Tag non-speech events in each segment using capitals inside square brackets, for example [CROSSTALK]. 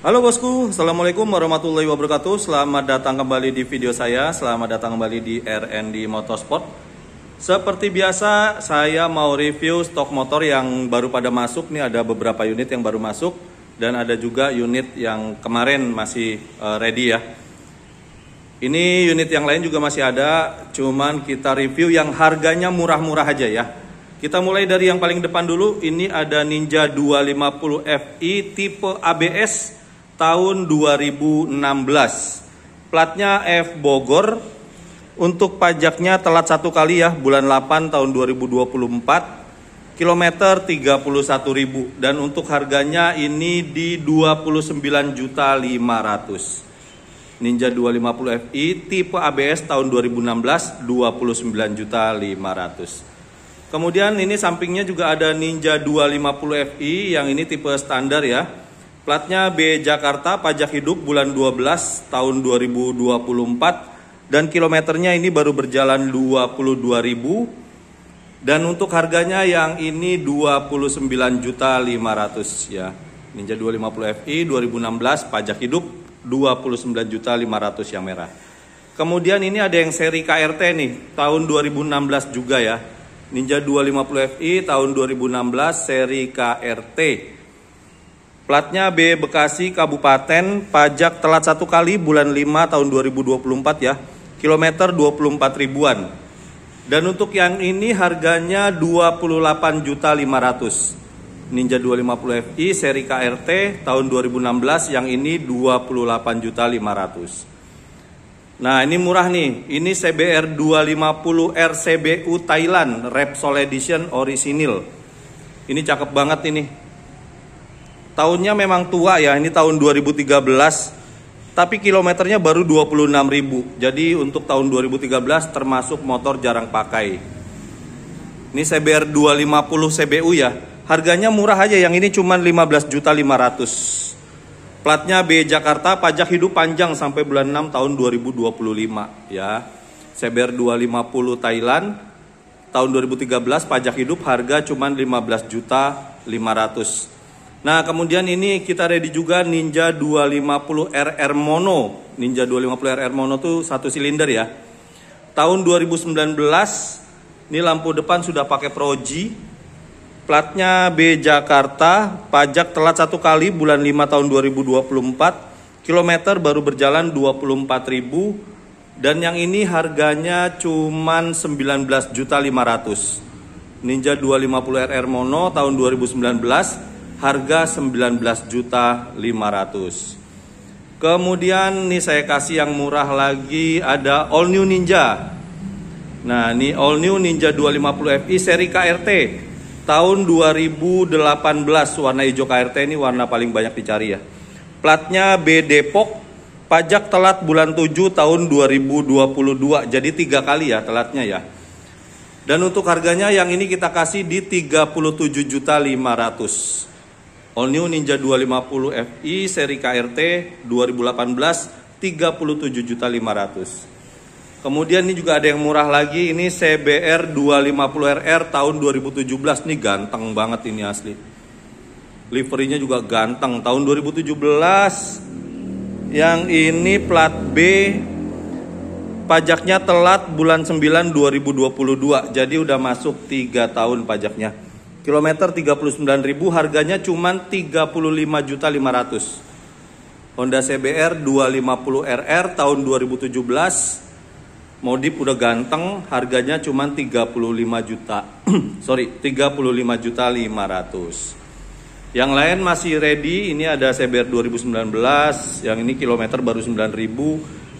Halo bosku, Assalamualaikum warahmatullahi wabarakatuh Selamat datang kembali di video saya Selamat datang kembali di R&D Motorsport Seperti biasa, saya mau review stok motor yang baru pada masuk Nih ada beberapa unit yang baru masuk Dan ada juga unit yang kemarin masih eh, ready ya Ini unit yang lain juga masih ada Cuman kita review yang harganya murah-murah aja ya kita mulai dari yang paling depan dulu, ini ada Ninja 250 FI tipe ABS tahun 2016. Platnya F Bogor. Untuk pajaknya telat satu kali ya bulan 8 tahun 2024. Kilometer 31.000 dan untuk harganya ini di 29.500. Ninja 250 FI tipe ABS tahun 2016 29.500. Kemudian ini sampingnya juga ada Ninja 250 FI yang ini tipe standar ya. Platnya B Jakarta pajak hidup bulan 12 tahun 2024 dan kilometernya ini baru berjalan 22.000 dan untuk harganya yang ini 29.500 ya. Ninja 250 FI 2016 pajak hidup 29.500 yang merah. Kemudian ini ada yang seri KRT nih tahun 2016 juga ya. Ninja 250 FI tahun 2016 seri KRT Platnya B Bekasi Kabupaten pajak telat satu kali bulan 5 tahun 2024 ya. Kilometer 24 ribuan. Dan untuk yang ini harganya 28.500. Ninja 250 FI seri KRT tahun 2016 yang ini 28.500. Nah ini murah nih, ini CBR 250 RCBU Thailand Repsol Edition Orisinil. Ini cakep banget ini, Tahunnya memang tua ya, ini tahun 2013. Tapi kilometernya baru 26.000. Jadi untuk tahun 2013 termasuk motor jarang pakai. Ini CBR 250 CBU ya. Harganya murah aja, yang ini cuma 15.500. Platnya B Jakarta, pajak hidup panjang sampai bulan 6 tahun 2025 ya. CBR 250 Thailand tahun 2013 pajak hidup harga cuma 15 juta 500. Nah kemudian ini kita ready juga Ninja 250 RR Mono. Ninja 250 RR Mono tuh satu silinder ya. Tahun 2019 ini lampu depan sudah pakai Proji. Platnya B Jakarta, pajak telat satu kali bulan 5 tahun 2024. Kilometer baru berjalan 24.000 dan yang ini harganya cuman 19.500. Ninja 250 RR Mono tahun 2019 harga 19.500. Kemudian nih saya kasih yang murah lagi ada All New Ninja. Nah, ini All New Ninja 250 FI seri KRT tahun 2018 warna hijau KRT ini warna paling banyak dicari ya. Platnya B Depok pajak telat bulan 7 tahun 2022. Jadi tiga kali ya telatnya ya. Dan untuk harganya yang ini kita kasih di 37.500. All New Ninja 250 FI seri KRT 2018 37.500. Kemudian ini juga ada yang murah lagi ini CBR 250 RR tahun 2017 ini ganteng banget ini asli. Liverynya juga ganteng tahun 2017. Yang ini plat B pajaknya telat bulan 9 2022. Jadi udah masuk 3 tahun pajaknya. Kilometer 39.000 harganya cuma 35.500. Honda CBR 250 RR tahun 2017 modif udah ganteng harganya cuma 35 juta [CLEARS THROAT] sorry 35 juta 500 yang lain masih ready ini ada CBR 2019 yang ini kilometer baru 9000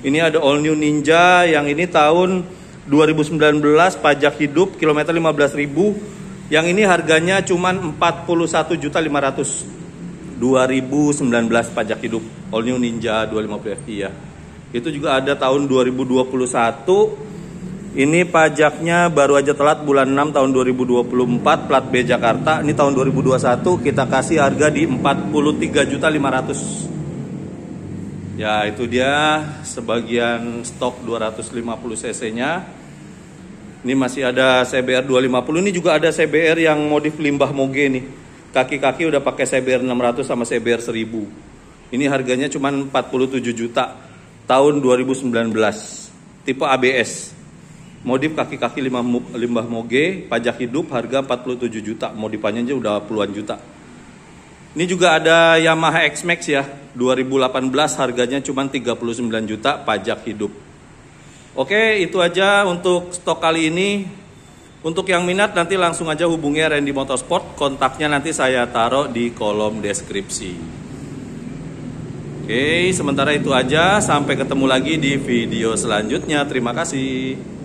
ini ada all new Ninja yang ini tahun 2019 pajak hidup kilometer 15000 yang ini harganya cuma 41.500. 2019 pajak hidup All New Ninja 250 FT ya. Itu juga ada tahun 2021 ini pajaknya baru aja telat bulan 6 tahun 2024 plat B Jakarta. Ini tahun 2021 kita kasih harga di 43.500. Ya, itu dia sebagian stok 250 cc-nya. Ini masih ada CBR 250, ini juga ada CBR yang modif limbah moge nih. Kaki-kaki udah pakai CBR 600 sama CBR 1000. Ini harganya cuma 47 juta tahun 2019. Tipe ABS. Modif kaki-kaki limbah, moge, pajak hidup harga 47 juta. Modifannya aja udah puluhan juta. Ini juga ada Yamaha X-Max ya, 2018 harganya cuma 39 juta pajak hidup. Oke, itu aja untuk stok kali ini. Untuk yang minat nanti langsung aja hubungi Randy Motorsport. Kontaknya nanti saya taruh di kolom deskripsi. Oke, sementara itu aja. Sampai ketemu lagi di video selanjutnya. Terima kasih.